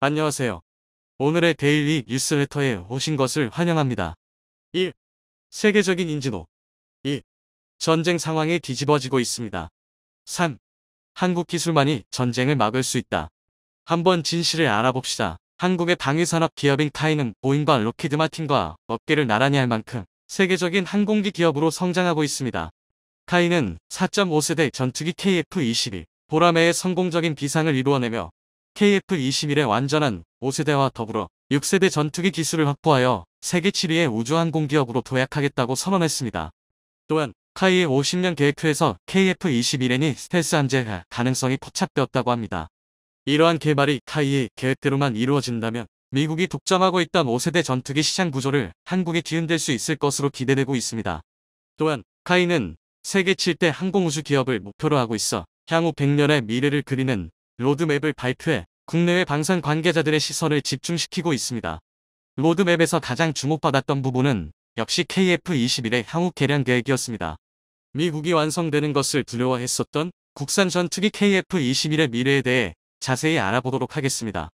안녕하세요. 오늘의 데일리 뉴스레터에 오신 것을 환영합니다. 1. 세계적인 인진호 2. 전쟁 상황이 뒤집어지고 있습니다. 3. 한국 기술만이 전쟁을 막을 수 있다. 한번 진실을 알아봅시다. 한국의 방위산업 기업인 타이는 보잉과 록히드 마틴과 어깨를 나란히 할 만큼 세계적인 항공기 기업으로 성장하고 있습니다. 타이는 4.5세대 전투기 KF-21 보라매의 성공적인 비상을 이루어내며 KF-21의 완전한 5세대와 더불어 6세대 전투기 기술을 확보하여 세계 7위의 우주항공기업으로 도약하겠다고 선언했습니다. 또한 카이의 50년 계획표에서 KF-21N이 스텔스 안제할 가능성이 포착되었다고 합니다. 이러한 개발이 카이의 계획대로만 이루어진다면 미국이 독점하고 있던 5세대 전투기 시장 구조를 한국에 뒤흔들 수 있을 것으로 기대되고 있습니다. 또한 카이는 세계 7대 항공우주 기업을 목표로 하고 있어 향후 100년의 미래를 그리는 로드맵을 발표해 국내외 방송 관계자들의 시선을 집중시키고 있습니다. 로드맵에서 가장 주목받았던 부분은 역시 KF-21의 향후 개량 계획이었습니다. 미국이 완성되는 것을 두려워했었던 국산 전투기 KF-21의 미래에 대해 자세히 알아보도록 하겠습니다.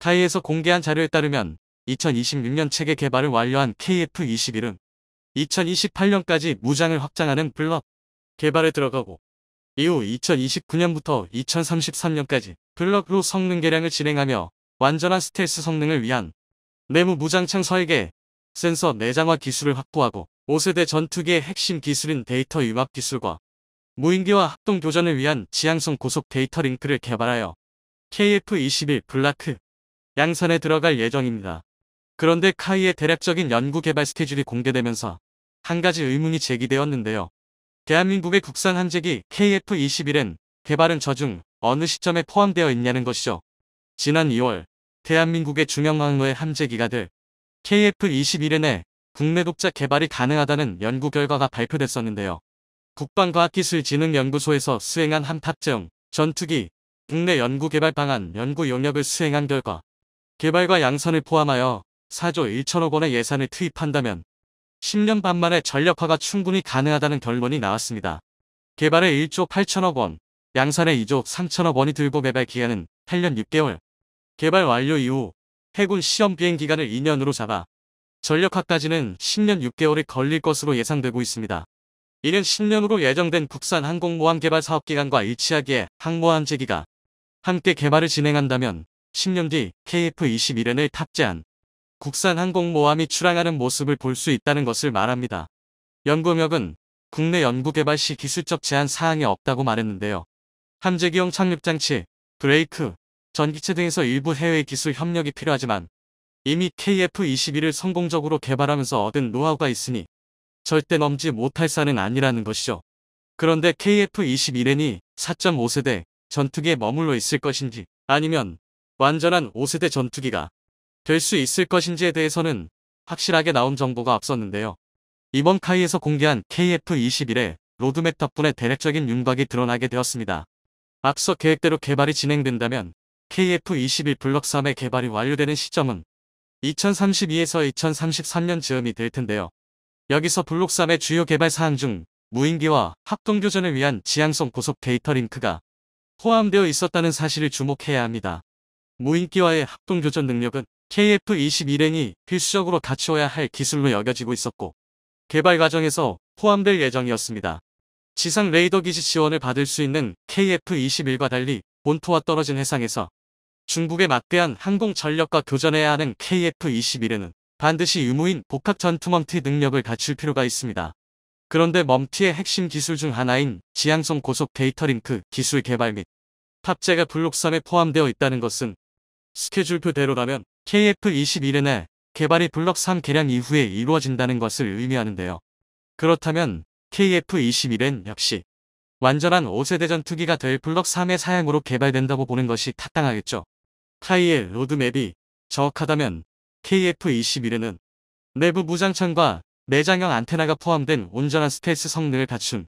타이에서 공개한 자료에 따르면 2026년 체계 개발을 완료한 KF-21은 2028년까지 무장을 확장하는 블럭 개발에 들어가고 이후 2029년부터 2033년까지 블럭로 성능 개량을 진행하며 완전한 스텔스 성능을 위한 내무 무장창 설계, 센서 내장화 기술을 확보하고 5세대 전투기의 핵심 기술인 데이터 유압 기술과 무인기와 합동 교전을 위한 지향성 고속 데이터 링크를 개발하여 KF-21 블라크 양산에 들어갈 예정입니다. 그런데 카이의 대략적인 연구 개발 스케줄이 공개되면서 한 가지 의문이 제기되었는데요. 대한민국의 국산 한재기 KF-21은 개발은 저중 어느 시점에 포함되어 있냐는 것이죠. 지난 2월 대한민국의 중형 항로의 함재기가들 KF-21에 국내 독자 개발이 가능하다는 연구 결과가 발표됐었는데요. 국방과학기술진흥연구소에서 수행한 한탑정 전투기 국내 연구개발 방안 연구 용역을 수행한 결과 개발과 양선을 포함하여 4조 1천억 원의 예산을 투입한다면 10년 반 만에 전력화가 충분히 가능하다는 결론이 나왔습니다. 개발에 1조 8천억 원, 양산에 2조 3천억 원이 들고 개발 기간은 8년 6개월, 개발 완료 이후 해군 시험 비행 기간을 2년으로 잡아 전력화까지는 10년 6개월이 걸릴 것으로 예상되고 있습니다. 이는 10년으로 예정된 국산 항공모함 개발 사업기간과 일치하기에 항모함 제기가 함께 개발을 진행한다면 10년 뒤 KF-21N을 탑재한 국산 항공모함이 출항하는 모습을 볼 수 있다는 것을 말합니다. 연구역은 국내 연구개발 시 기술적 제한 사항이 없다고 말했는데요. 함재기용 착륙장치, 브레이크, 전기체 등에서 일부 해외 기술 협력이 필요하지만 이미 KF-21을 성공적으로 개발하면서 얻은 노하우가 있으니 절대 넘지 못할 사는 아니라는 것이죠. 그런데 KF-21N이 4.5세대 전투기에 머물러 있을 것인지 아니면 완전한 5세대 전투기가 될수 있을 것인지에 대해서는 확실하게 나온 정보가 앞섰는데요. 이번 카이에서 공개한 KF-21의 로드맵 덕분에 대략적인 윤곽이 드러나게 되었습니다. 앞서 계획대로 개발이 진행된다면 KF-21 블럭 3의 개발이 완료되는 시점은 2032에서 2033년 즈음이 될 텐데요. 여기서 블록 3의 주요 개발 사항 중 무인기와 합동교전을 위한 지향성 고속 데이터 링크가 포함되어 있었다는 사실을 주목해야 합니다. 무인기와의 합동교전 능력은 KF-21행이 필수적으로 갖추어야 할 기술로 여겨지고 있었고 개발 과정에서 포함될 예정이었습니다. 지상 레이더 기지 지원을 받을 수 있는 KF-21과 달리 본토와 떨어진 해상에서 중국에 막대한 항공 전력과 교전해야 하는 KF-21에는 반드시 유무인 복합 전투멈티 능력을 갖출 필요가 있습니다. 그런데 멈티의 핵심 기술 중 하나인 지향성 고속 데이터링크 기술 개발 및 탑재가 블록섬에 포함되어 있다는 것은 스케줄표대로라면 KF-21의 날 개발이 블럭 3 개량 이후에 이루어진다는 것을 의미하는데요. 그렇다면 KF-21은 역시 완전한 5세대 전투기가 될 블럭 3의 사양으로 개발된다고 보는 것이 타당하겠죠. 타이의 로드맵이 정확하다면 KF-21에는 내부 무장창과 내장형 안테나가 포함된 온전한 스텔스 성능을 갖춘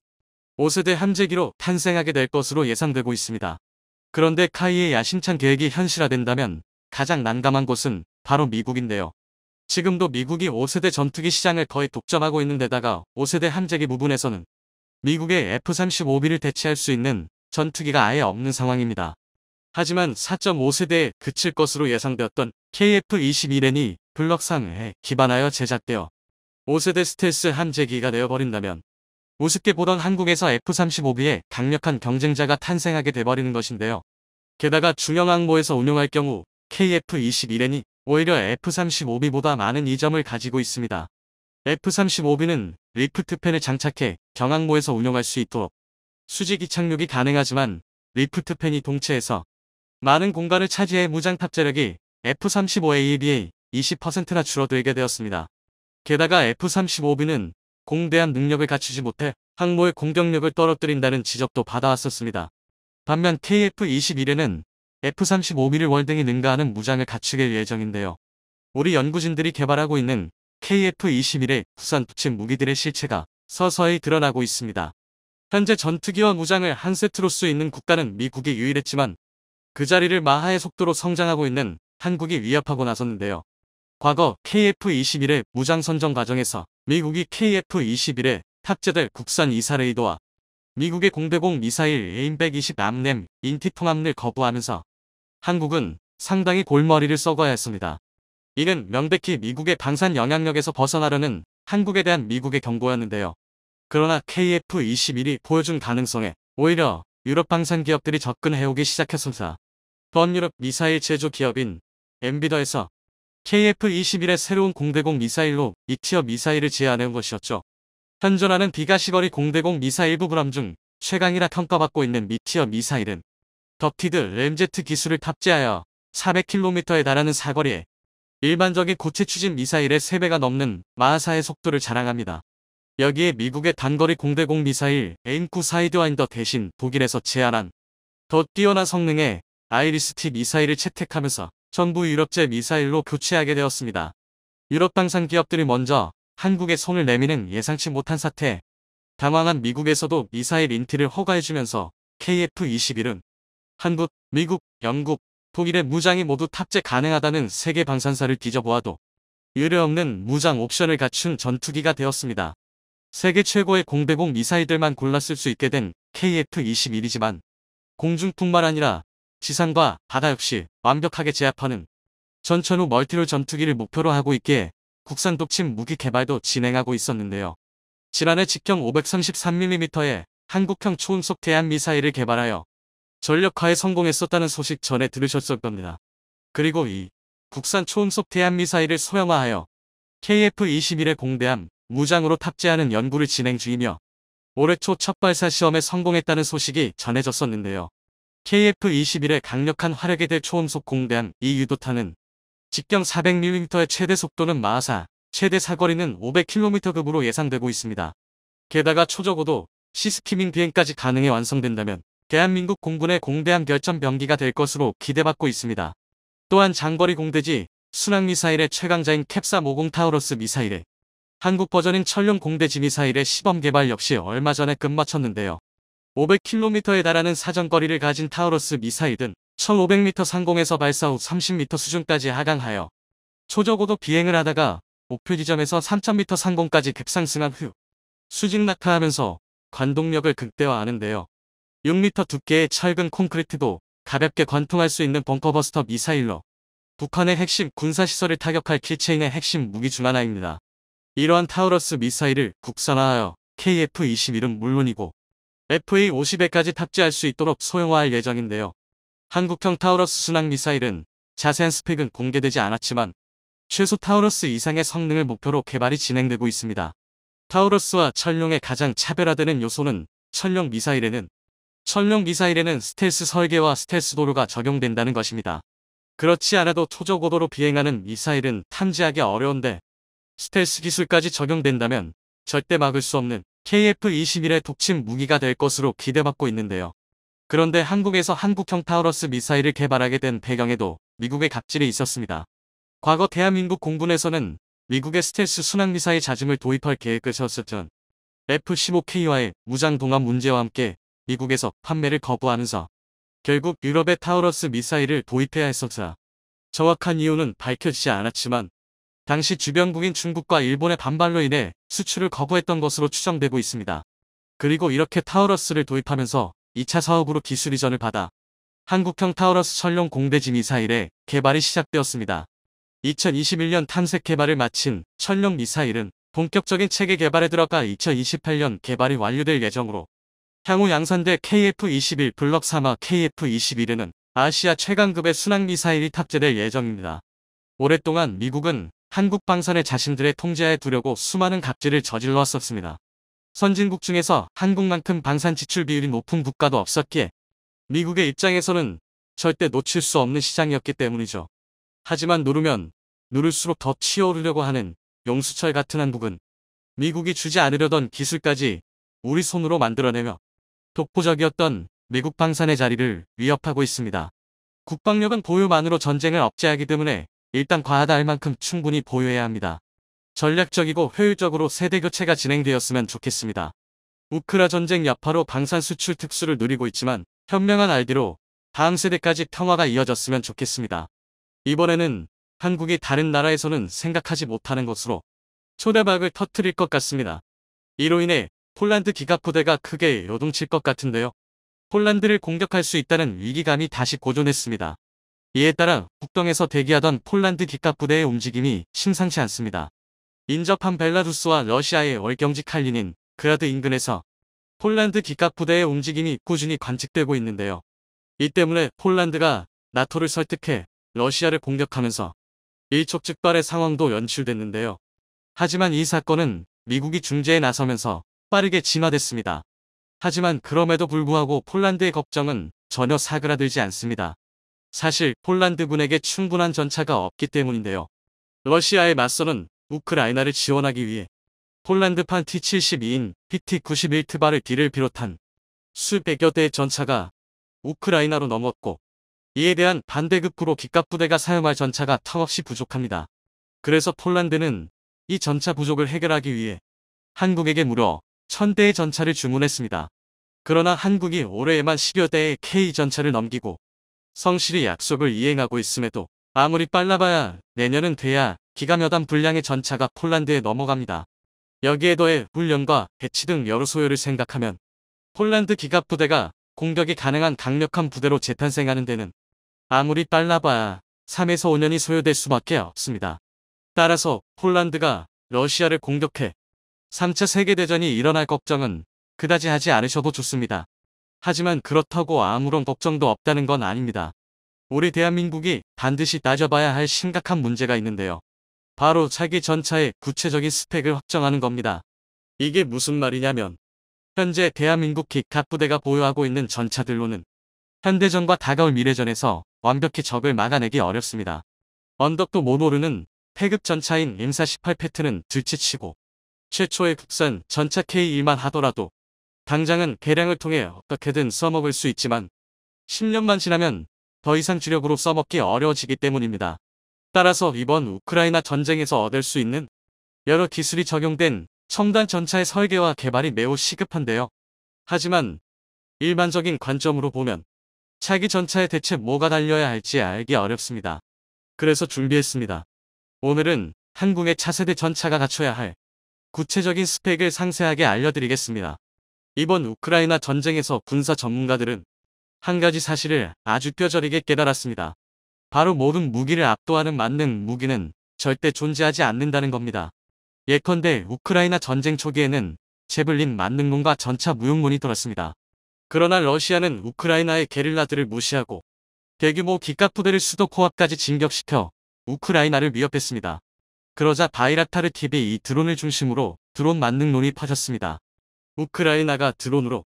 5세대 함재기로 탄생하게 될 것으로 예상되고 있습니다. 그런데 카이의 야심찬 계획이 현실화된다면 가장 난감한 곳은 바로 미국인데요. 지금도 미국이 5세대 전투기 시장을 거의 독점하고 있는 데다가 5세대 함재기 부분에서는 미국의 F-35B를 대체할 수 있는 전투기가 아예 없는 상황입니다. 하지만 4.5세대에 그칠 것으로 예상되었던 KF-21N이 블럭상에 기반하여 제작되어 5세대 스텔스 함재기가 되어버린다면 우습게 보던 한국에서 F-35B의 강력한 경쟁자가 탄생하게 돼버리는 것인데요. 게다가 중형 항모에서 운용할 경우 KF-21N이 오히려 F-35B보다 많은 이점을 가지고 있습니다. F-35B는 리프트팬을 장착해 경항모에서 운영할 수 있도록 수직이 착륙이 가능하지만 리프트팬이 동체에서 많은 공간을 차지해 무장 탑재력이 F-35A에 비해 20%나 줄어들게 되었습니다. 게다가 F-35B는 공대한 능력을 갖추지 못해 항모의 공격력을 떨어뜨린다는 지적도 받아왔었습니다. 반면 KF-21에는 F-35mm 월등히 능가하는 무장을 갖추길 예정인데요. 우리 연구진들이 개발하고 있는 KF-21의 국산 부침 무기들의 실체가 서서히 드러나고 있습니다. 현재 전투기와 무장을 한 세트로 수 있는 국가는 미국이 유일했지만 그 자리를 마하의 속도로 성장하고 있는 한국이 위협하고 나섰는데요. 과거 KF-21의 무장 선정 과정에서 미국이 KF-21에 탑재될 국산 이사레이더와 미국의 공대공 미사일 에임120 암램 인티통합을 거부하면서 한국은 상당히 골머리를 썩어야 했습니다. 이는 명백히 미국의 방산 영향력에서 벗어나려는 한국에 대한 미국의 경고였는데요. 그러나 KF-21이 보여준 가능성에 오히려 유럽 방산 기업들이 접근해오기 시작했습니다. 번유럽 미사일 제조 기업인 엠비더에서 KF-21의 새로운 공대공 미사일로 2티어 미사일을 제안해온 것이었죠. 현존하는 비가시거리 공대공 미사일 부부람중 최강이라 평가받고 있는 미티어 미사일은 더티드 램제트 기술을 탑재하여 400km에 달하는 사거리에 일반적인 고체 추진 미사일의 3배가 넘는 마하사의 속도를 자랑합니다. 여기에 미국의 단거리 공대공 미사일 에임9 사이드와인더 대신 독일에서 제안한 더 뛰어난 성능의 아이리스-T 미사일을 채택하면서 전부 유럽제 미사일로 교체하게 되었습니다. 유럽 방산 기업들이 먼저 한국에 손을 내미는 예상치 못한 사태 당황한 미국에서도 미사일 인티를 허가해주면서 KF-21은 한국, 미국, 영국, 독일의 무장이 모두 탑재 가능하다는 세계 방산사를 뒤져보아도 의뢰 없는 무장 옵션을 갖춘 전투기가 되었습니다. 세계 최고의 공대공 미사일들만 골랐을수 있게 된 KF-21이지만 공중뿐만 아니라 지상과 바다 역시 완벽하게 제압하는 전천후 멀티롤 전투기를 목표로 하고 있기에 국산 독침 무기 개발도 진행하고 있었는데요. 지난해 직경 533mm의 한국형 초음속 대한 미사일을 개발하여 전력화에 성공했었다는 소식 전에 들으셨을 겁니다. 그리고 2. 국산 초음속 대한미사일을 소형화하여 KF-21의 공대함 무장으로 탑재하는 연구를 진행 중이며 올해 초 첫 발사 시험에 성공했다는 소식이 전해졌었는데요. KF-21의 강력한 화력이 될 초음속 공대함 이 유도탄은 직경 400mm의 최대 속도는 마하사, 최대 사거리는 500km급으로 예상되고 있습니다. 게다가 초저고도 시스키밍 비행까지 가능해 완성된다면 대한민국 공군의 공대함 결전 병기가 될 것으로 기대받고 있습니다. 또한 장거리 공대지 순항미사일의 최강자인 캡사 모공 타우러스 미사일에 한국 버전인 천룡 공대지 미사일의 시범 개발 역시 얼마 전에 끝마쳤는데요. 500km에 달하는 사정거리를 가진 타우러스 미사일은 1500m 상공에서 발사 후 30m 수준까지 하강하여 초저고도 비행을 하다가 목표 지점에서 3000m 상공까지 급상승한 후 수직 낙하하면서 관동력을 극대화하는데요. 6m 두께의 철근 콘크리트도 가볍게 관통할 수 있는 벙커버스터 미사일로 북한의 핵심 군사시설을 타격할 키체인의 핵심 무기 중 하나입니다. 이러한 타우러스 미사일을 국산화하여 KF-21은 물론이고 FA-50에까지 탑재할 수 있도록 소형화할 예정인데요. 한국형 타우러스 순항미사일은 자세한 스펙은 공개되지 않았지만 최소 타우러스 이상의 성능을 목표로 개발이 진행되고 있습니다. 타우러스와 철룡의 가장 차별화되는 요소는 철룡 미사일에는 천룡 미사일에는 스텔스 설계와 스텔스 도로가 적용된다는 것입니다. 그렇지 않아도 초저고도로 비행하는 미사일은 탐지하기 어려운데 스텔스 기술까지 적용된다면 절대 막을 수 없는 KF-21의 독침 무기가 될 것으로 기대받고 있는데요. 그런데 한국에서 한국형 타우러스 미사일을 개발하게 된 배경에도 미국의 갑질이 있었습니다. 과거 대한민국 공군에서는 미국의 스텔스 순항미사일 자금을 도입할 계획을 세웠었던 F-15K와의 무장 동합 문제와 함께 미국에서 판매를 거부하면서 결국 유럽의 타우러스 미사일을 도입해야 했었다. 정확한 이유는 밝혀지지 않았지만 당시 주변국인 중국과 일본의 반발로 인해 수출을 거부했던 것으로 추정되고 있습니다. 그리고 이렇게 타우러스를 도입하면서 2차 사업으로 기술 이전을 받아 한국형 타우러스 철용 공대지 미사일의 개발이 시작되었습니다. 2021년 탄색 개발을 마친 철룡 미사일은 본격적인 체계 개발에 들어가 2028년 개발이 완료될 예정으로 향후 양산대 KF-21 블럭 3화 KF-21에는 아시아 최강급의 순항미사일이 탑재될 예정입니다. 오랫동안 미국은 한국 방산을 자신들의 통제하에 두려고 수많은 갑질을 저질러 왔었습니다. 선진국 중에서 한국만큼 방산 지출 비율이 높은 국가도 없었기에 미국의 입장에서는 절대 놓칠 수 없는 시장이었기 때문이죠. 하지만 누르면 누를수록 더 치어오르려고 하는 용수철 같은 한국은 미국이 주지 않으려던 기술까지 우리 손으로 만들어내며 독보적이었던 미국 방산의 자리를 위협하고 있습니다. 국방력은 보유만으로 전쟁을 억제하기 때문에 일단 과하다 할 만큼 충분히 보유해야 합니다. 전략적이고 효율적으로 세대 교체가 진행되었으면 좋겠습니다. 우크라 전쟁 여파로 방산 수출 특수를 누리고 있지만 현명한 알디로 다음 세대까지 평화가 이어졌으면 좋겠습니다. 이번에는 한국이 다른 나라에서는 생각하지 못하는 것으로 초대박을 터트릴 것 같습니다. 이로 인해 폴란드 기갑부대가 크게 요동칠 것 같은데요. 폴란드를 공격할 수 있다는 위기감이 다시 고조됐습니다. 이에 따라 북동에서 대기하던 폴란드 기갑부대의 움직임이 심상치 않습니다. 인접한 벨라루스와 러시아의 월경지 칼린인 그라드 인근에서 폴란드 기갑부대의 움직임이 꾸준히 관측되고 있는데요. 이 때문에 폴란드가 나토를 설득해 러시아를 공격하면서 일촉즉발의 상황도 연출됐는데요. 하지만 이 사건은 미국이 중재에 나서면서 빠르게 진화됐습니다. 하지만 그럼에도 불구하고 폴란드의 걱정은 전혀 사그라들지 않습니다. 사실 폴란드군에게 충분한 전차가 없기 때문인데요. 러시아에 맞서는 우크라이나를 지원하기 위해 폴란드판 T-72인 PT-91 트바를 D를 비롯한 수백여 대의 전차가 우크라이나로 넘었고 이에 대한 반대급부로 기갑부대가 사용할 전차가 턱없이 부족합니다. 그래서 폴란드는 이 전차 부족을 해결하기 위해 한국에게 무려 1000대의 전차를 주문했습니다. 그러나 한국이 올해에만 10여 대의 K전차를 넘기고 성실히 약속을 이행하고 있음에도 아무리 빨라봐야 내년은 돼야 기가여단 분량의 전차가 폴란드에 넘어갑니다. 여기에 더해 훈련과 배치 등 여러 소요를 생각하면 폴란드 기갑 부대가 공격이 가능한 강력한 부대로 재탄생하는 데는 아무리 빨라봐야 3에서 5년이 소요될 수밖에 없습니다. 따라서 폴란드가 러시아를 공격해 3차 세계대전이 일어날 걱정은 그다지 하지 않으셔도 좋습니다. 하지만 그렇다고 아무런 걱정도 없다는 건 아닙니다. 우리 대한민국이 반드시 따져봐야 할 심각한 문제가 있는데요. 바로 차기 전차의 구체적인 스펙을 확정하는 겁니다. 이게 무슨 말이냐면 현재 대한민국 기각 부대가 보유하고 있는 전차들로는 현대전과 다가올 미래전에서 완벽히 적을 막아내기 어렵습니다. 언덕도 못 오르는 태급 전차인 m 4 8 패트는 둘째치고 최초의 국산 전차 K1만 하더라도 당장은 개량을 통해 어떻게든 써먹을 수 있지만 10년만 지나면 더 이상 주력으로 써먹기 어려워지기 때문입니다. 따라서 이번 우크라이나 전쟁에서 얻을 수 있는 여러 기술이 적용된 첨단 전차의 설계와 개발이 매우 시급한데요. 하지만 일반적인 관점으로 보면 차기 전차에 대체 뭐가 달려야 할지 알기 어렵습니다. 그래서 준비했습니다. 오늘은 한국의 차세대 전차가 갖춰야 할 구체적인 스펙을 상세하게 알려드리겠습니다. 이번 우크라이나 전쟁에서 군사 전문가들은 한 가지 사실을 아주 뼈저리게 깨달았습니다. 바로 모든 무기를 압도하는 만능 무기는 절대 존재하지 않는다는 겁니다. 예컨대 우크라이나 전쟁 초기에는 제블린 만능론과 전차 무용론이 돌았습니다. 그러나 러시아는 우크라이나의 게릴라들을 무시하고 대규모 기갑 부대를 수도 코앞까지 진격시켜 우크라이나를 위협했습니다. 그러자 바이라타르 TV 이 드론을 중심으로 드론 만능론이 퍼졌습니다. 우크라이나가 드론으로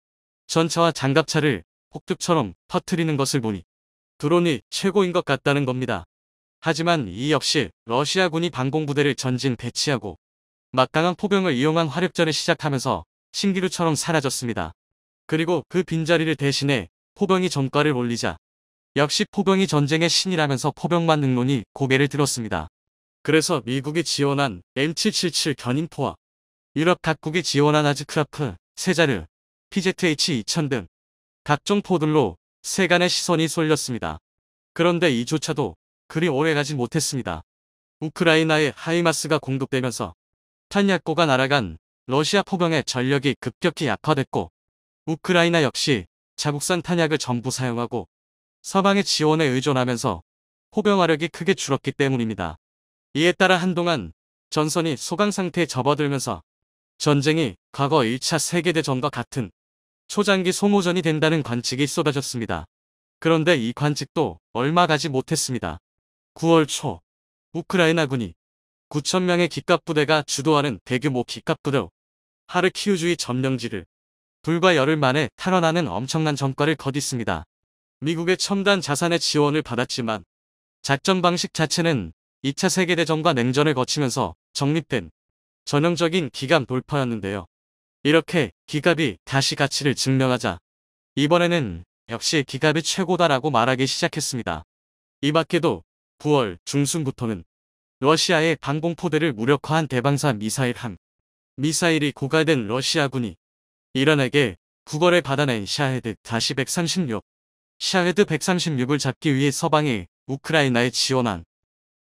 전차와 장갑차를 폭죽처럼 퍼트리는 것을 보니 드론이 최고인 것 같다는 겁니다. 하지만 이 역시 러시아군이 방공부대를 전진 배치하고 막강한 포병을 이용한 화력전을 시작하면서 신기루처럼 사라졌습니다. 그리고 그 빈자리를 대신해 포병이 전과를 올리자 역시 포병이 전쟁의 신이라면서 포병만 능론이 고개를 들었습니다. 그래서 미국이 지원한 M777 견인포와 유럽 각국이 지원한 아즈크라프, 세자르, PZH-2000 등 각종 포들로 세간의 시선이 쏠렸습니다. 그런데 이조차도 그리 오래가지 못했습니다. 우크라이나의 하이마스가 공급되면서 탄약고가 날아간 러시아 포병의 전력이 급격히 약화됐고 우크라이나 역시 자국산 탄약을 전부 사용하고 서방의 지원에 의존하면서 포병화력이 크게 줄었기 때문입니다. 이에 따라 한동안 전선이 소강상태에 접어들면서 전쟁이 과거 1차 세계대전과 같은 초장기 소모전이 된다는 관측이 쏟아졌습니다. 그런데 이 관측도 얼마 가지 못했습니다. 9월 초 우크라이나군이 9천명의 기갑부대가 주도하는 대규모 기갑부대 하르키우주의 점령지를 불과 열흘 만에 탈환하는 엄청난 전과를 거뒀습니다. 미국의 첨단 자산의 지원을 받았지만 작전 방식 자체는 2차 세계대전과 냉전을 거치면서 정립된 전형적인 기감 돌파였는데요. 이렇게 기갑이 다시 가치를 증명하자 이번에는 역시 기갑이 최고다라고 말하기 시작했습니다. 이 밖에도 9월 중순부터는 러시아의 방공포대를 무력화한 대방사 미사일 함 미사일이 고갈된 러시아군이 이란에게 9월에 받아낸 샤헤드 다시 136 샤헤드 136을 잡기 위해 서방이 우크라이나에 지원한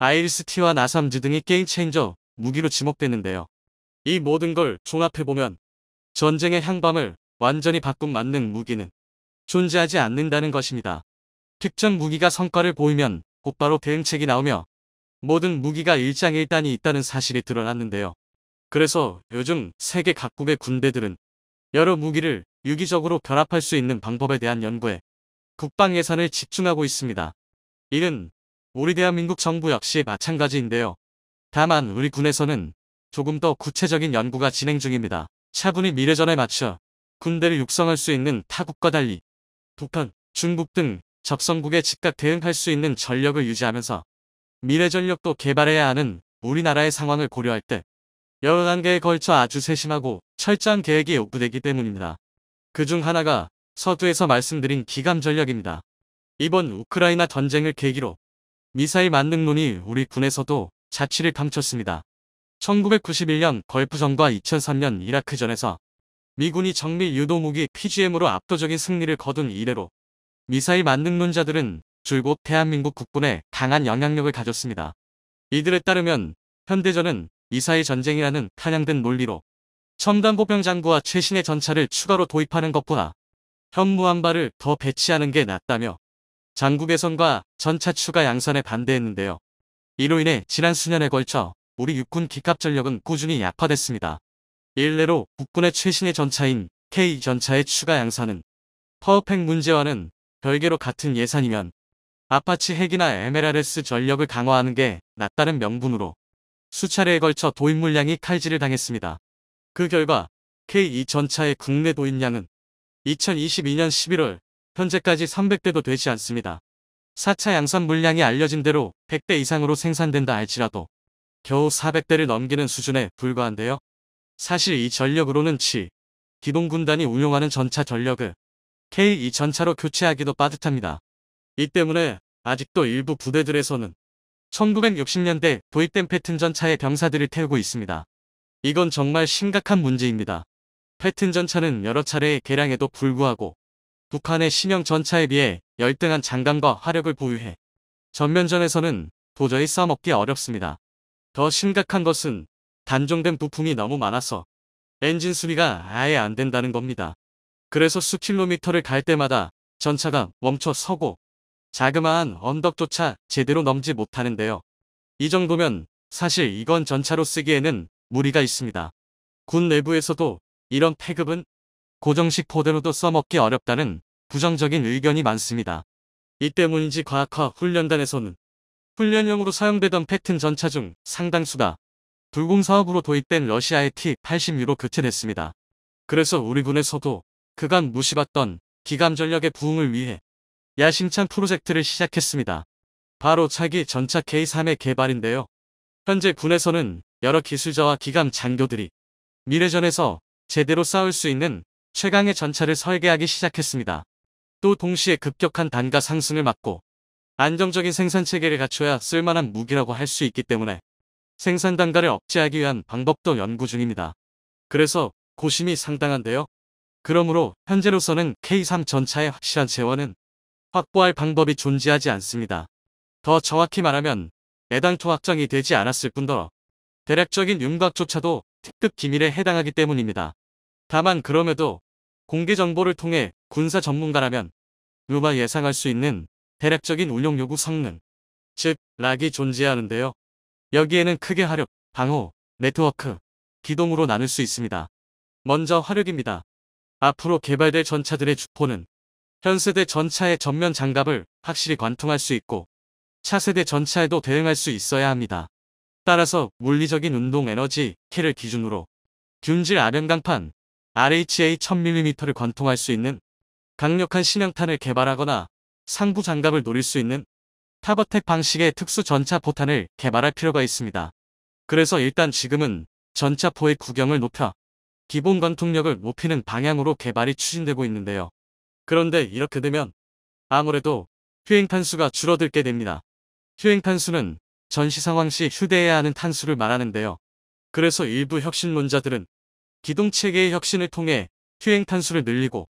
아이리스티와 나삼즈 등이 게임체인저, 무기로 지목되는데요. 이 모든 걸 종합해보면 전쟁의 향방을 완전히 바꾼 만능 무기는 존재하지 않는다는 것입니다. 특정 무기가 성과를 보이면 곧바로 대응책이 나오며 모든 무기가 일장일단이 있다는 사실이 드러났는데요. 그래서 요즘 세계 각국의 군대들은 여러 무기를 유기적으로 결합할 수 있는 방법에 대한 연구에 국방 예산을 집중하고 있습니다. 이는 우리 대한민국 정부 역시 마찬가지인데요. 다만 우리 군에서는 조금 더 구체적인 연구가 진행 중입니다. 차분히 미래전에 맞춰 군대를 육성할 수 있는 타국과 달리 북한, 중국 등 적성국에 즉각 대응할 수 있는 전력을 유지하면서 미래 전력도 개발해야 하는 우리나라의 상황을 고려할 때 여러 단계에 걸쳐 아주 세심하고 철저한 계획이 요구되기 때문입니다. 그 중 하나가 서두에서 말씀드린 기감 전력입니다. 이번 우크라이나 전쟁을 계기로 미사일 만능론이 우리 군에서도 자취를 감췄습니다. 1991년 걸프전과 2003년 이라크전에서 미군이 정밀 유도무기 PGM으로 압도적인 승리를 거둔 이래로 미사일 만능론자들은 줄곧 대한민국 국군에 강한 영향력을 가졌습니다. 이들에 따르면 현대전은 미사일 전쟁이라는 탄양된 논리로 첨단 보병장구와 최신의 전차를 추가로 도입하는 것보다 현무한발을 더 배치하는 게 낫다며 장국 개선과 전차 추가 양산에 반대했는데요. 이로 인해 지난 수년에 걸쳐 우리 육군 기갑 전력은 꾸준히 약화됐습니다. 일례로 국군의 최신의 전차인 K 전차의 추가 양산은 퍼펙 문제와는 별개로 같은 예산이면 아파치 핵이나 에메랄레스 전력을 강화하는 게 낫다는 명분으로 수차례에 걸쳐 도입 물량이 칼질을 당했습니다. 그 결과 K2 전차의 국내 도입량은 2022년 11월 현재까지 300대도 되지 않습니다. 4차 양산 물량이 알려진 대로 100대 이상으로 생산된다 할지라도 겨우 400대를 넘기는 수준에 불과한데요. 사실 이 전력으로는 치, 기동군단이 운용하는 전차 전력을 K2 전차로 교체하기도 빠듯합니다. 이 때문에 아직도 일부 부대들에서는 1960년대 도입된 패튼 전차의 병사들을 태우고 있습니다. 이건 정말 심각한 문제입니다. 패튼 전차는 여러 차례의 개량에도 불구하고 북한의 신형 전차에 비해 열등한 장강과 화력을 보유해 전면전에서는 도저히 싸먹기 어렵습니다. 더 심각한 것은 단종된 부품이 너무 많아서 엔진 수리가 아예 안 된다는 겁니다. 그래서 수킬로미터를 갈 때마다 전차가 멈춰 서고 자그마한 언덕조차 제대로 넘지 못하는데요. 이 정도면 사실 이건 전차로 쓰기에는 무리가 있습니다. 군 내부에서도 이런 패급은 고정식 포대로도 써먹기 어렵다는 부정적인 의견이 많습니다. 이 때문인지 과학화 훈련단에서는 훈련용으로 사용되던 패튼 전차 중 상당수가 불공사업으로 도입된 러시아의 T-86로 교체됐습니다. 그래서 우리 군에서도 그간 무시받던 기감전력의 부흥을 위해 야심찬 프로젝트를 시작했습니다. 바로 차기 전차 K3의 개발인데요. 현재 군에서는 여러 기술자와 기감 장교들이 미래전에서 제대로 싸울 수 있는 최강의 전차를 설계하기 시작했습니다. 또 동시에 급격한 단가 상승을 막고 안정적인 생산체계를 갖춰야 쓸만한 무기라고 할 수 있기 때문에 생산 단가를 억제하기 위한 방법도 연구 중입니다. 그래서 고심이 상당한데요. 그러므로 현재로서는 K3 전차의 확실한 재원은 확보할 방법이 존재하지 않습니다. 더 정확히 말하면 애당초 확정이 되지 않았을 뿐더러 대략적인 윤곽조차도 특급 기밀에 해당하기 때문입니다. 다만 그럼에도 공개 정보를 통해 군사 전문가라면 누가 예상할 수 있는 대략적인 운용 요구 성능, 즉 락이 존재하는데요. 여기에는 크게 화력, 방호, 네트워크, 기동으로 나눌 수 있습니다. 먼저 화력입니다. 앞으로 개발될 전차들의 주포는 현세대 전차의 전면 장갑을 확실히 관통할 수 있고 차세대 전차에도 대응할 수 있어야 합니다. 따라서 물리적인 운동 에너지 K를 기준으로 균질 아령 강판 RHA 1000mm를 관통할 수 있는 강력한 신형탄을 개발하거나 상부 장갑을 노릴 수 있는 타버텍 방식의 특수 전차 포탄을 개발할 필요가 있습니다. 그래서 일단 지금은 전차포의 구경을 높여 기본 관통력을 높이는 방향으로 개발이 추진되고 있는데요. 그런데 이렇게 되면 아무래도 휴행탄수가 줄어들게 됩니다. 휴행탄수는 전시 상황 시 휴대해야 하는 탄수를 말하는데요. 그래서 일부 혁신론자들은 기동 체계의 혁신을 통해 투행 탄수를 늘리고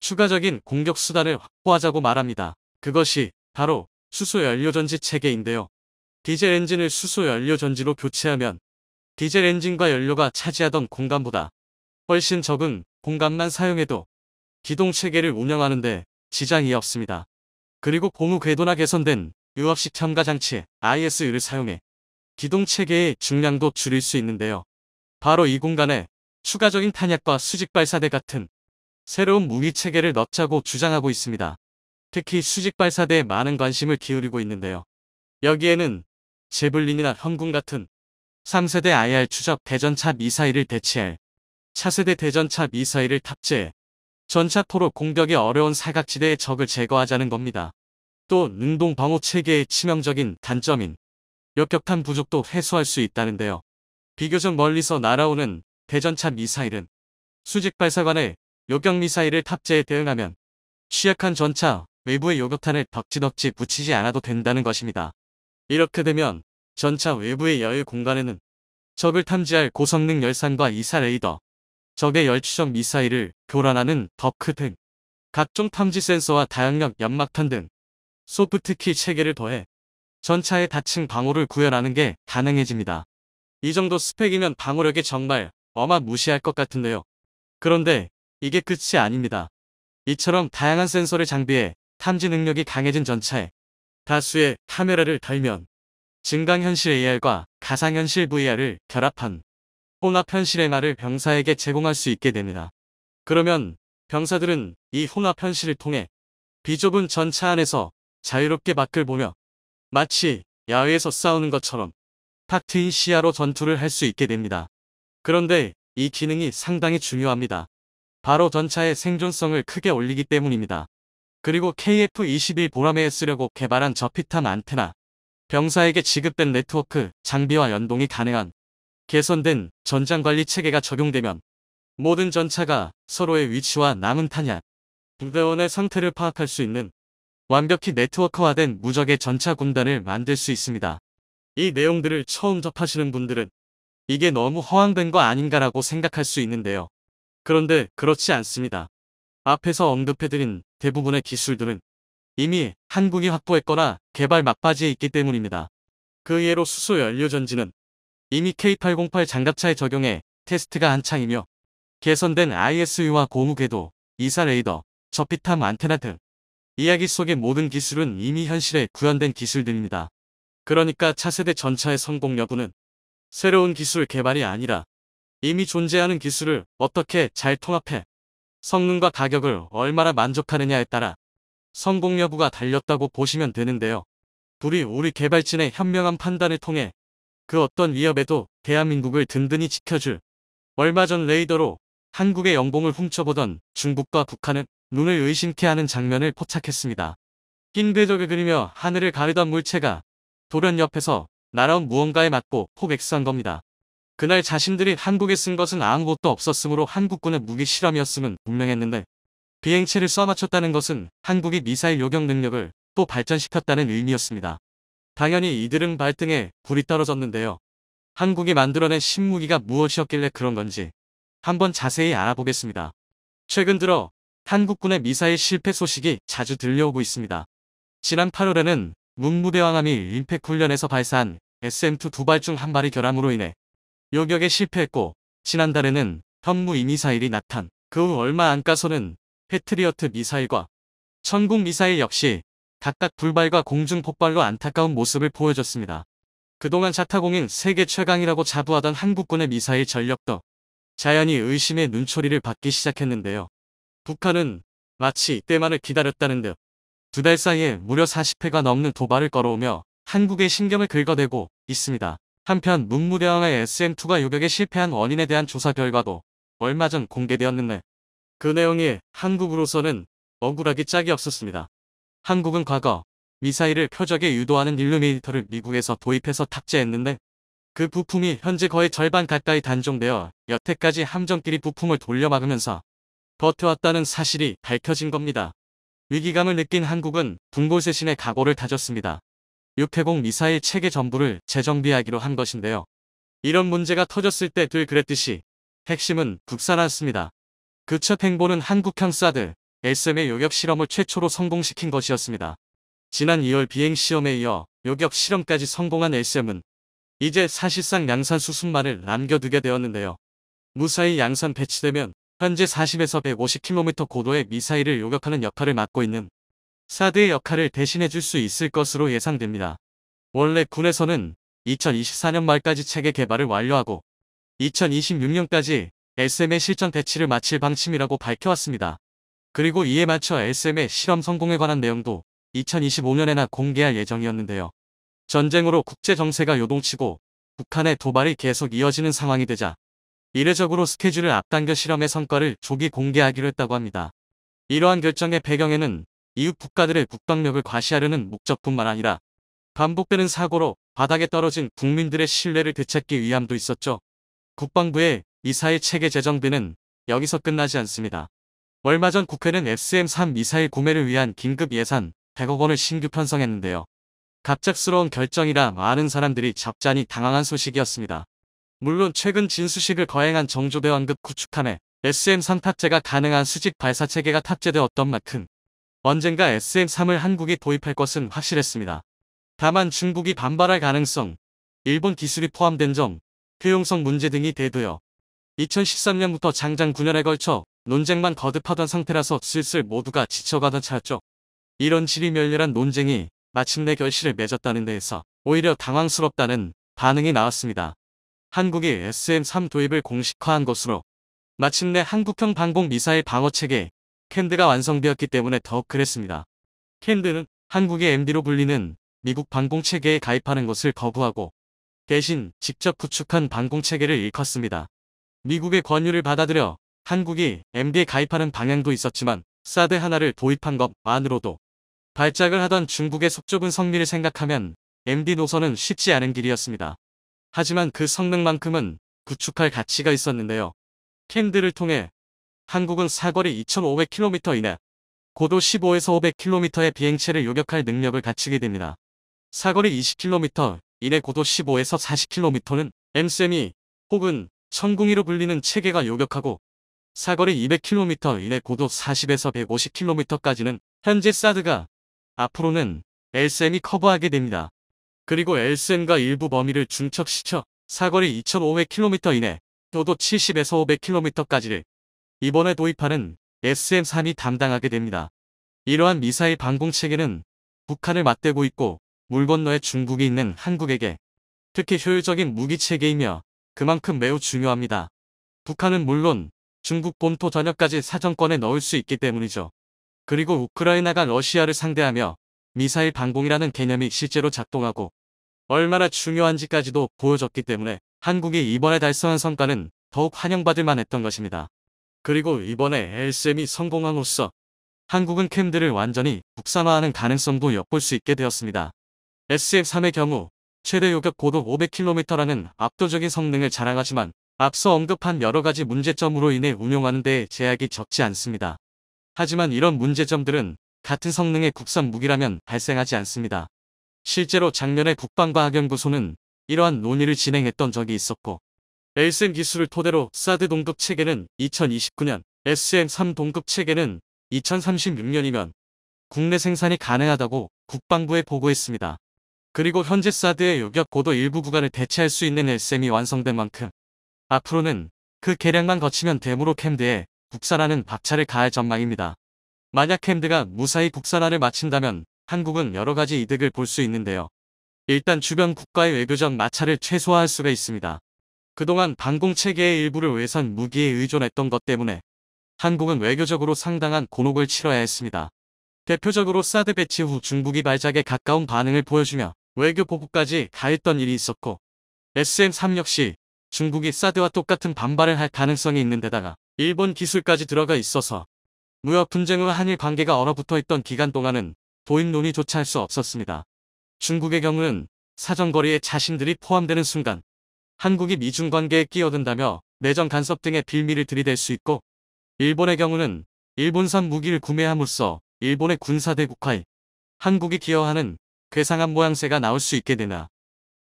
추가적인 공격 수단을 확보하자고 말합니다. 그것이 바로 수소연료전지 체계인데요. 디젤 엔진을 수소연료전지로 교체하면 디젤 엔진과 연료가 차지하던 공간보다 훨씬 적은 공간만 사용해도 기동 체계를 운영하는데 지장이 없습니다. 그리고 고무 궤도나 개선된 유압식 첨가 장치 ISU를 사용해 기동 체계의 중량도 줄일 수 있는데요. 바로 이 공간에 추가적인 탄약과 수직발사대 같은 새로운 무기체계를 넣자고 주장하고 있습니다. 특히 수직발사대에 많은 관심을 기울이고 있는데요. 여기에는 제블린이나 현군 같은 3세대 IR 추적 대전차 미사일을 대체할 차세대 대전차 미사일을 탑재해 전차포로 공격이 어려운 사각지대의 적을 제거하자는 겁니다. 또 능동 방호 체계의 치명적인 단점인 역격탄 부족도 해소할 수 있다는데요. 비교적 멀리서 날아오는 대전차 미사일은 수직 발사관에 요격 미사일을 탑재해 대응하면 취약한 전차 외부의 요격탄을 덕지덕지 붙이지 않아도 된다는 것입니다. 이렇게 되면 전차 외부의 여유 공간에는 적을 탐지할 고성능 열산과 이사 레이더, 적의 열추적 미사일을 교란하는 더크등 각종 탐지 센서와 다양력 연막탄 등 소프트키 체계를 더해 전차의 다층 방어를 구현하는 게 가능해집니다. 이 정도 스펙이면 방어력이 정말 아마 무시할 것 같은데요. 그런데 이게 끝이 아닙니다. 이처럼 다양한 센서를 장비해 탐지 능력이 강해진 전차에 다수의 카메라를 달면 증강현실 AR과 가상현실 VR을 결합한 혼합현실 행화을 병사에게 제공할 수 있게 됩니다. 그러면 병사들은 이 혼합현실을 통해 비좁은 전차 안에서 자유롭게 밖을 보며 마치 야외에서 싸우는 것처럼 탁 트인 시야로 전투를 할 수 있게 됩니다. 그런데 이 기능이 상당히 중요합니다. 바로 전차의 생존성을 크게 올리기 때문입니다. 그리고 KF-21 보라매에 쓰려고 개발한 저피탄 안테나, 병사에게 지급된 네트워크, 장비와 연동이 가능한 개선된 전장관리 체계가 적용되면 모든 전차가 서로의 위치와 남은 탄약, 부대원의 상태를 파악할 수 있는 완벽히 네트워크화된 무적의 전차 군단을 만들 수 있습니다. 이 내용들을 처음 접하시는 분들은 이게 너무 허황된 거 아닌가라고 생각할 수 있는데요. 그런데 그렇지 않습니다. 앞에서 언급해드린 대부분의 기술들은 이미 한국이 확보했거나 개발 막바지에 있기 때문입니다. 그 예로 수소 연료 전지는 이미 K808 장갑차에 적용해 테스트가 한창이며 개선된 ISU와 고무궤도, 이사 레이더, 저피탐 안테나 등 이야기 속의 모든 기술은 이미 현실에 구현된 기술들입니다. 그러니까 차세대 전차의 성공 여부는 새로운 기술 개발이 아니라 이미 존재하는 기술을 어떻게 잘 통합해 성능과 가격을 얼마나 만족하느냐에 따라 성공 여부가 달렸다고 보시면 되는데요. 둘이 우리 개발진의 현명한 판단을 통해 그 어떤 위협에도 대한민국을 든든히 지켜줄 얼마 전 레이더로 한국의 영봉을 훔쳐보던 중국과 북한은 눈을 의심케 하는 장면을 포착했습니다. 흰 궤적을 그리며 하늘을 가르던 물체가 돌연 옆에서 나라온 무언가에 맞고 포백스한 겁니다. 그날 자신들이 한국에 쓴 것은 아무것도 없었으므로 한국군의 무기 실험이었음은 분명했는데 비행체를 쏴맞췄다는 것은 한국이 미사일 요격 능력을 또 발전시켰다는 의미였습니다. 당연히 이들은 발등에 불이 떨어졌는데요. 한국이 만들어낸 신무기가 무엇이었길래 그런 건지 한번 자세히 알아보겠습니다. 최근 들어 한국군의 미사일 실패 소식이 자주 들려오고 있습니다. 지난 8월에는 문무대왕함이 임팩 훈련에서 발사한 SM2 두 발 중 한 발이 결함으로 인해 요격에 실패했고 지난달에는 현무 이미사일이 나탄 그후 얼마 안 가서는 패트리어트 미사일과 천국 미사일 역시 각각 불발과 공중폭발로 안타까운 모습을 보여줬습니다. 그동안 자타공인 세계 최강이라고 자부하던 한국군의 미사일 전력도 자연히 의심의 눈초리를 받기 시작했는데요. 북한은 마치 이때만을 기다렸다는 듯 두달 사이에 무려 40회가 넘는 도발을 걸어오며 한국의 신경을 긁어대고 있습니다. 한편 문무대왕의 SM2가 요격에 실패한 원인에 대한 조사 결과도 얼마 전 공개되었는데 그 내용이 한국으로서는 억울하기 짝이 없었습니다. 한국은 과거 미사일을 표적에 유도하는 일루미니터를 미국에서 도입해서 탑재했는데 그 부품이 현재 거의 절반 가까이 단종되어 여태까지 함정끼리 부품을 돌려막으면서 버텨왔다는 사실이 밝혀진 겁니다. 위기감을 느낀 한국은 붕골쇄신의 각오를 다졌습니다. 6회공 미사일 체계 전부를 재정비하기로 한 것인데요. 이런 문제가 터졌을 때 들 그랬듯이 핵심은 북산았습니다. 그 첫 행보는 한국형 사드 SM의 요격 실험을 최초로 성공시킨 것이었습니다. 지난 2월 비행 시험에 이어 요격 실험까지 성공한 SM은 이제 사실상 양산 수순만을 남겨두게 되었는데요. 무사히 양산 배치되면 현재 40에서 150km 고도의 미사일을 요격하는 역할을 맡고 있는 사드의 역할을 대신해 줄 수 있을 것으로 예상됩니다. 원래 군에서는 2024년 말까지 체계 개발을 완료하고 2026년까지 SM의 실전 대치를 마칠 방침이라고 밝혀왔습니다. 그리고 이에 맞춰 SM의 실험 성공에 관한 내용도 2025년에나 공개할 예정이었는데요. 전쟁으로 국제 정세가 요동치고 북한의 도발이 계속 이어지는 상황이 되자 이례적으로 스케줄을 앞당겨 실험의 성과를 조기 공개하기로 했다고 합니다. 이러한 결정의 배경에는 이웃 국가들의 국방력을 과시하려는 목적뿐만 아니라 반복되는 사고로 바닥에 떨어진 국민들의 신뢰를 되찾기 위함도 있었죠. 국방부의 미사일 체계 재정비는 여기서 끝나지 않습니다. 얼마 전 국회는 SM-3 미사일 구매를 위한 긴급 예산 100억 원을 신규 편성했는데요. 갑작스러운 결정이라 많은 사람들이 적잖이 당황한 소식이었습니다. 물론 최근 진수식을 거행한 정조대왕급 구축함에 SM3 탑재가 가능한 수직 발사체계가 탑재되었던 만큼 언젠가 SM3을 한국이 도입할 것은 확실했습니다. 다만 중국이 반발할 가능성, 일본 기술이 포함된 점, 효용성 문제 등이 대두여 2013년부터 장장 9년에 걸쳐 논쟁만 거듭하던 상태라서 슬슬 모두가 지쳐가던 차였죠. 이런 질이 멸렬한 논쟁이 마침내 결실을 맺었다는 데에서 오히려 당황스럽다는 반응이 나왔습니다. 한국이 SM-3 도입을 공식화한 것으로 마침내 한국형 방공 미사일 방어체계 캔드가 완성되었기 때문에 더욱 그랬습니다. 캔드는 한국의 MD로 불리는 미국 방공체계에 가입하는 것을 거부하고 대신 직접 구축한 방공체계를 일컫습니다. 미국의 권유를 받아들여 한국이 MD에 가입하는 방향도 있었지만 사드 하나를 도입한 것만으로도 발작을 하던 중국의 속좁은 성미를 생각하면 MD 노선은 쉽지 않은 길이었습니다. 하지만 그 성능만큼은 구축할 가치가 있었는데요. 캔들을 통해 한국은 사거리 2,500km 이내 고도 15에서 500km의 비행체를 요격할 능력을 갖추게 됩니다. 사거리 20km 이내 고도 15에서 40km는 MCM이 혹은 천궁이로 불리는 체계가 요격하고 사거리 200km 이내 고도 40에서 150km까지는 현재 사드가 앞으로는 LCM이 커버하게 됩니다. 그리고 LSM과 일부 범위를 중첩시켜 사거리 2,500km 이내, 효도 70에서 500km까지를 이번에 도입하는 SM-3이 담당하게 됩니다. 이러한 미사일 방공 체계는 북한을 맞대고 있고 물 건너에 중국이 있는 한국에게 특히 효율적인 무기 체계이며 그만큼 매우 중요합니다. 북한은 물론 중국 본토 전역까지 사정권에 넣을 수 있기 때문이죠. 그리고 우크라이나가 러시아를 상대하며 미사일 방공이라는 개념이 실제로 작동하고 얼마나 중요한지까지도 보여줬기 때문에 한국이 이번에 달성한 성과는 더욱 환영받을 만했던 것입니다. 그리고 이번에 LCM이 성공함으로써 한국은 캠들을 완전히 국산화하는 가능성도 엿볼 수 있게 되었습니다. SF3의 경우 최대 요격 고도 500km라는 압도적인 성능을 자랑하지만 앞서 언급한 여러가지 문제점으로 인해 운용하는 데 제약이 적지 않습니다. 하지만 이런 문제점들은 같은 성능의 국산 무기라면 발생하지 않습니다. 실제로 작년에 국방과 학연구소는 이러한 논의를 진행했던 적이 있었고 LSM 기술을 토대로 사드 동급 체계는 2029년, SM3 동급 체계는 2036년이면 국내 생산이 가능하다고 국방부에 보고했습니다. 그리고 현재 사드의 요격 고도 일부 구간을 대체할 수 있는 s m 이 완성된 만큼 앞으로는 그 계량만 거치면 대무로 캠드에 국산화는 박차를 가할 전망입니다. 만약 캠드가 무사히 국산화를 마친다면 한국은 여러가지 이득을 볼 수 있는데요. 일단 주변 국가의 외교적 마찰을 최소화할 수가 있습니다. 그동안 방공체계의 일부를 외선 무기에 의존했던 것 때문에 한국은 외교적으로 상당한 곤혹을 치러야 했습니다. 대표적으로 사드 배치 후 중국이 발작에 가까운 반응을 보여주며 외교 보고까지 가했던 일이 있었고 SM3 역시 중국이 사드와 똑같은 반발을 할 가능성이 있는 데다가 일본 기술까지 들어가 있어서 무역 분쟁 후 한일 관계가 얼어붙어 있던 기간 동안은 도입 논의조차 할 수 없었습니다. 중국의 경우는 사정거리에 자신들이 포함되는 순간 한국이 미중 관계에 끼어든다며 내정 간섭 등의 빌미를 들이댈 수 있고 일본의 경우는 일본산 무기를 구매함으로써 일본의 군사대국화에 한국이 기여하는 괴상한 모양새가 나올 수 있게 되나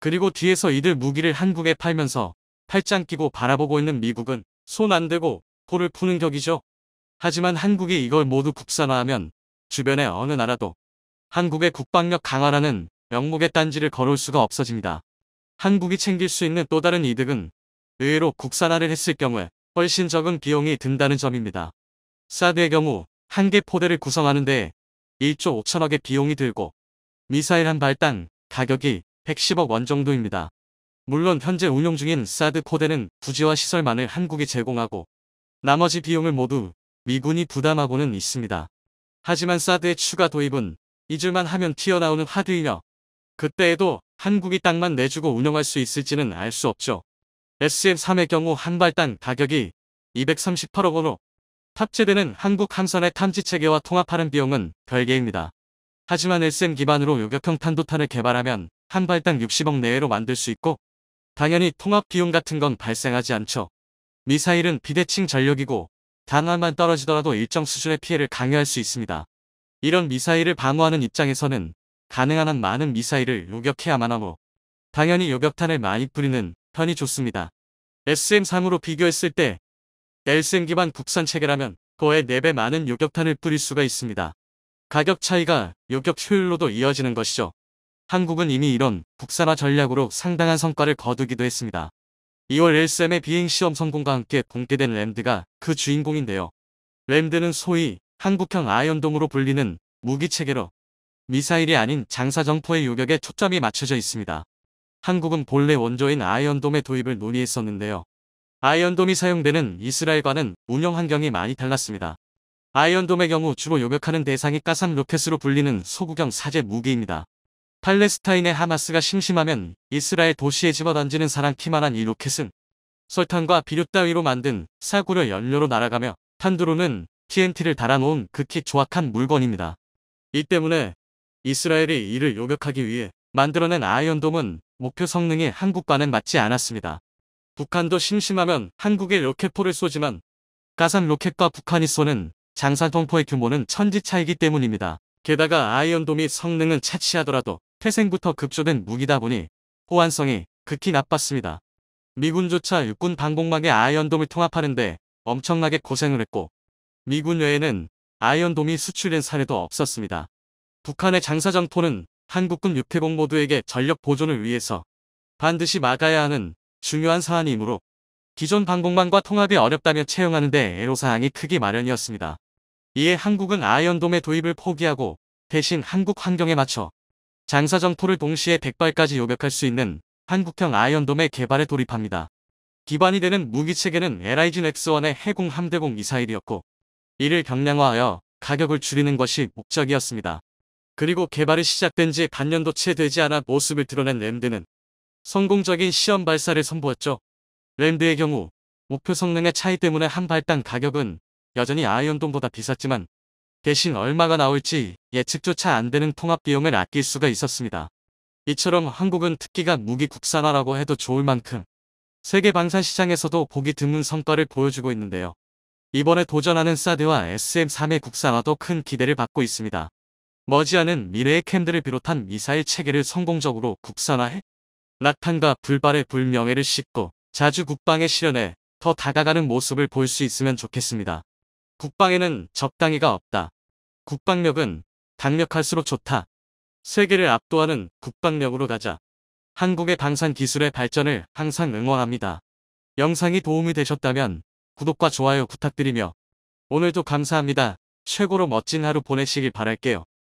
그리고 뒤에서 이들 무기를 한국에 팔면서 팔짱 끼고 바라보고 있는 미국은 손 안 대고 포를 푸는 격이죠. 하지만 한국이 이걸 모두 국산화하면 주변의 어느 나라도 한국의 국방력 강화라는 명목의 딴지를 걸을 수가 없어집니다. 한국이 챙길 수 있는 또 다른 이득은 의외로 국산화를 했을 경우에 훨씬 적은 비용이 든다는 점입니다. 사드의 경우 한 개 포대를 구성하는데 1조 5천억의 비용이 들고 미사일 한 발당 가격이 110억 원 정도입니다. 물론 현재 운용 중인 사드 포대는 부지와 시설만을 한국이 제공하고 나머지 비용을 모두 미군이 부담하고는 있습니다. 하지만 사드의 추가 도입은 잊을만 하면 튀어나오는 하드이며 그때에도 한국이 땅만 내주고 운영할 수 있을지는 알 수 없죠. SM3의 경우 한 발당 가격이 238억 원으로 탑재되는 한국 함선의 탐지 체계와 통합하는 비용은 별개입니다. 하지만 SM 기반으로 요격형 탄도탄을 개발하면 한 발당 60억 내외로 만들 수 있고 당연히 통합 비용 같은 건 발생하지 않죠. 미사일은 비대칭 전력이고 단화만 떨어지더라도 일정 수준의 피해를 강요할 수 있습니다. 이런 미사일을 방어하는 입장에서는 가능한 한 많은 미사일을 요격해야만 하고 당연히 요격탄을 많이 뿌리는 편이 좋습니다. SM-3으로 비교했을 때 LSM 기반 국산 체계라면 거의 4배 많은 요격탄을 뿌릴 수가 있습니다. 가격 차이가 요격 효율로도 이어지는 것이죠. 한국은 이미 이런 국산화 전략으로 상당한 성과를 거두기도 했습니다. 2월 LSM의 비행시험 성공과 함께 공개된 램드가 그 주인공인데요. 램드는 소위 한국형 아연동으로 불리는 무기체계로 미사일이 아닌 장사정포의 요격에 초점이 맞춰져 있습니다. 한국은 본래 원조인 아이언돔의 도입을 논의했었는데요. 아이언돔이 사용되는 이스라엘과는 운영 환경이 많이 달랐습니다. 아이언돔의 경우 주로 요격하는 대상이 까삼 로켓으로 불리는 소구경 사제 무기입니다. 팔레스타인의 하마스가 심심하면 이스라엘 도시에 집어던지는 사랑키만한 이 로켓은 설탕과 비료 따위로 만든 사구려 연료로 날아가며 탄두로는 TNT를 달아놓은 극히 그 조악한 물건입니다. 이 때문에 이스라엘이 이를 요격하기 위해 만들어낸 아이언돔은 목표 성능이 한국과는 맞지 않았습니다. 북한도 심심하면 한국에 로켓포를 쏘지만 가산 로켓과 북한이 쏘는 장산통포의 규모는 천지 차이기 때문입니다. 게다가 아이언돔이 성능은 차치하더라도 태생부터 급조된 무기다 보니 호환성이 극히 나빴습니다. 미군조차 육군 방공막에 아이언돔을 통합하는데 엄청나게 고생을 했고 미군 외에는 아이언돔이 수출된 사례도 없었습니다. 북한의 장사정포는 한국군 육해공 모두에게 전력 보존을 위해서 반드시 막아야 하는 중요한 사안이므로 기존 방공망과 통합이 어렵다며 채용하는 데 애로사항이 크기 마련이었습니다. 이에 한국은 아이언돔의 도입을 포기하고 대신 한국 환경에 맞춰 장사정포를 동시에 백발까지 요격할 수 있는 한국형 아이언돔의 개발에 돌입합니다. 기반이 되는 무기체계는 LIG 넥스원의 해공 함대공 미사일이었고 이를 경량화하여 가격을 줄이는 것이 목적이었습니다. 그리고 개발이 시작된 지 반년도 채 되지 않아 모습을 드러낸 램드는 성공적인 시험 발사를 선보였죠. 램드의 경우 목표 성능의 차이 때문에 한 발당 가격은 여전히 아이언돔보다 비쌌지만 대신 얼마가 나올지 예측조차 안 되는 통합 비용을 아낄 수가 있었습니다. 이처럼 한국은 특기가 무기 국산화라고 해도 좋을 만큼 세계 방산 시장에서도 보기 드문 성과를 보여주고 있는데요. 이번에 도전하는 사드와 SM-3의 국산화도 큰 기대를 받고 있습니다. 머지않은 미래의 캔들을 비롯한 미사일 체계를 성공적으로 국산화해 낙탄과 불발의 불명예를 씻고 자주 국방에 실현해 더 다가가는 모습을 볼 수 있으면 좋겠습니다. 국방에는 적당히가 없다. 국방력은 강력할수록 좋다. 세계를 압도하는 국방력으로 가자. 한국의 방산 기술의 발전을 항상 응원합니다. 영상이 도움이 되셨다면 구독과 좋아요 부탁드리며 오늘도 감사합니다. 최고로 멋진 하루 보내시길 바랄게요.